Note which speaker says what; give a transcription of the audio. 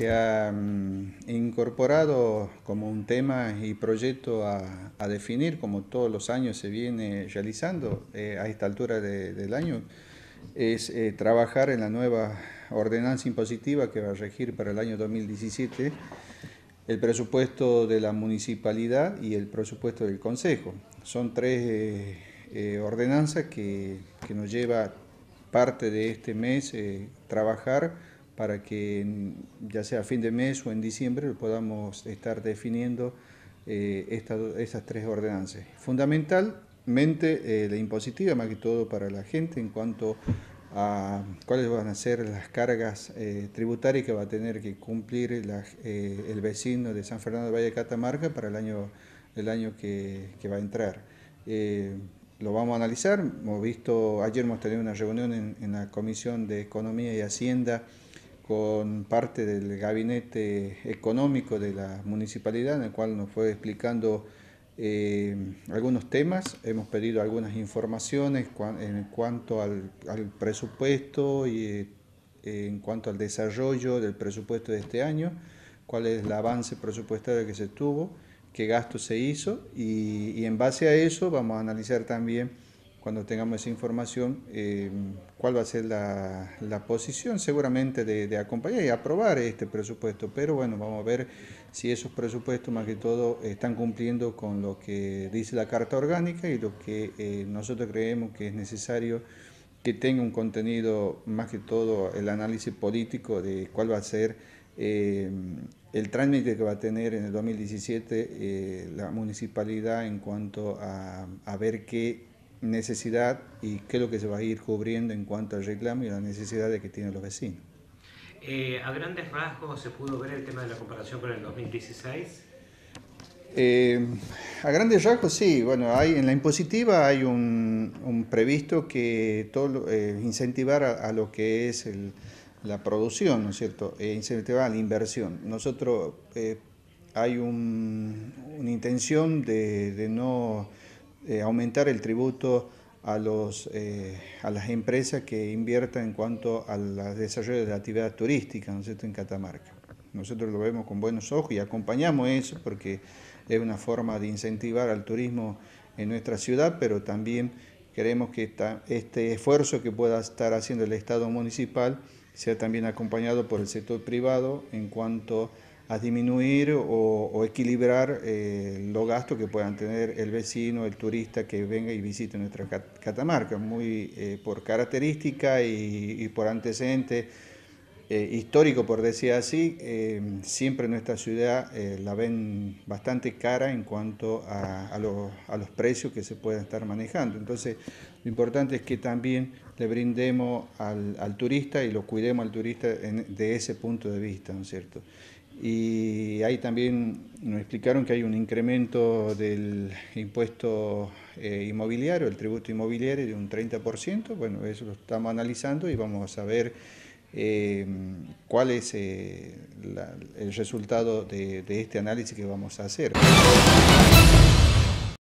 Speaker 1: se ha mm, incorporado como un tema y proyecto a, definir, como todos los años se viene realizando eh, a esta altura del año, es eh, trabajar en la nueva ordenanza impositiva que va a regir para el año 2017 el presupuesto de la municipalidad y el presupuesto del consejo. Son tres eh, ordenanzas que, que, nos lleva parte de este mes trabajar para que ya sea a fin de mes o en diciembre podamos estar definiendo eh, estas tres ordenanzas. Fundamentalmente eh, la impositiva, más que todo para la gente, en cuanto a cuáles van a ser las cargas eh, tributarias que va a tener que cumplir el vecino de San Fernando de Valle de Catamarca para el año, que, va a entrar lo vamos a analizar. Hemos visto, ayer hemos tenido una reunión en, en, la Comisión de Economía y Hacienda con parte del gabinete económico de la municipalidad, en el cual nos fue explicando eh, algunos temas, hemos pedido algunas informaciones en cuanto al, presupuesto y eh, en cuanto al desarrollo del presupuesto de este año, cuál es el avance presupuestario que se tuvo, qué gasto se hizo y en base a eso vamos a analizar también cuando tengamos esa información, eh, cuál va a ser la, posición seguramente de, acompañar y aprobar este presupuesto. Pero bueno, vamos a ver si esos presupuestos más que todo están cumpliendo con lo que dice la Carta Orgánica y lo que eh, nosotros creemos que es necesario que tenga un contenido más que todo el análisis político de cuál va a ser eh, el trámite que va a tener en el 2017 la municipalidad en cuanto a ver qué necesidad y qué es lo que se va a ir cubriendo en cuanto al reclamo y la necesidad de que tienen los vecinos. Eh, a grandes rasgos se pudo ver el tema de la comparación con el 2016. Eh, a grandes rasgos sí, bueno, hay, en la impositiva hay un, previsto que todo, eh, incentivar a, lo que es la producción, ¿no es cierto? Eh, incentivar a la inversión. Nosotros hay una intención de no eh, aumentar el tributo a, los, eh, a las empresas que inviertan en cuanto a al desarrollo de la actividad turística ¿no en Catamarca. Nosotros lo vemos con buenos ojos y acompañamos eso porque es una forma de incentivar al turismo en nuestra ciudad, pero también queremos que esta, este esfuerzo que pueda estar haciendo el Estado municipal sea también acompañado por el sector privado en cuanto a a disminuir o, equilibrar eh, los gastos que puedan tener el vecino, el turista que venga y visite nuestra Catamarca, muy eh, por característica y, por antecedente eh, histórico, por decir así, siempre nuestra ciudad la ven bastante cara en cuanto a, los, precios que se puedan estar manejando. Entonces, lo importante es que también le brindemos al, turista y lo cuidemos al turista de ese punto de vista, ¿no es cierto? Y ahí también nos explicaron que hay un incremento del impuesto eh, inmobiliario, el tributo inmobiliario de un 30%. Bueno, eso lo estamos analizando y vamos a ver eh, cuál es eh, el resultado de este análisis que vamos a hacer.